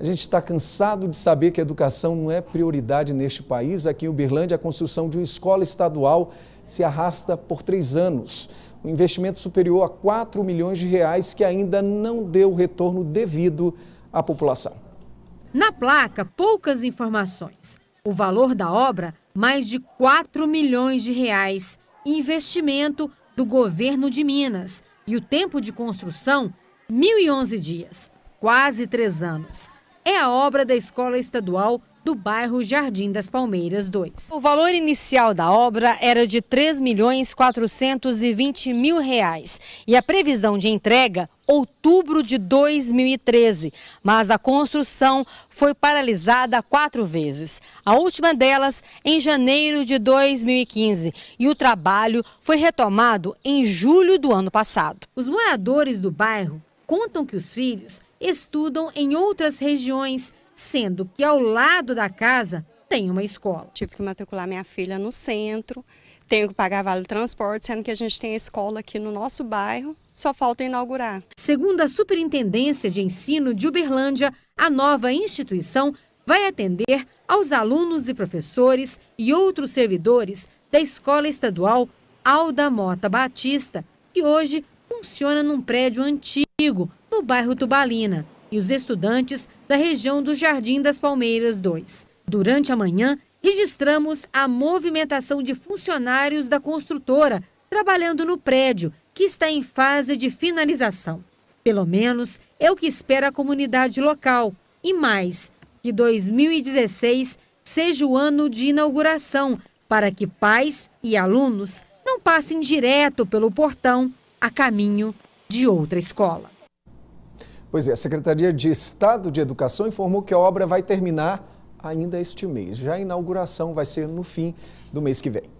A gente está cansado de saber que a educação não é prioridade neste país. Aqui em Uberlândia, a construção de uma escola estadual se arrasta por três anos. Um investimento superior a 4 milhões de reais que ainda não deu retorno devido à população. Na placa, poucas informações. O valor da obra, mais de 4 milhões de reais. Investimento do governo de Minas. E o tempo de construção, 1.011 dias, quase três anos é a obra da Escola Estadual do bairro Jardim das Palmeiras 2. O valor inicial da obra era de 3 milhões 420 mil reais e a previsão de entrega outubro de 2013, mas a construção foi paralisada quatro vezes. A última delas em janeiro de 2015 e o trabalho foi retomado em julho do ano passado. Os moradores do bairro contam que os filhos estudam em outras regiões, sendo que ao lado da casa tem uma escola. Tive que matricular minha filha no centro, tenho que pagar vale transporte, sendo que a gente tem a escola aqui no nosso bairro, só falta inaugurar. Segundo a Superintendência de Ensino de Uberlândia, a nova instituição vai atender aos alunos e professores e outros servidores da Escola Estadual Alda Mota Batista, que hoje funciona num prédio antigo, no bairro Tubalina e os estudantes da região do Jardim das Palmeiras 2. Durante a manhã, registramos a movimentação de funcionários da construtora trabalhando no prédio, que está em fase de finalização. Pelo menos é o que espera a comunidade local. E mais, que 2016 seja o ano de inauguração, para que pais e alunos não passem direto pelo portão a caminho de outra escola. Pois é, a Secretaria de Estado de Educação informou que a obra vai terminar ainda este mês. Já a inauguração vai ser no fim do mês que vem.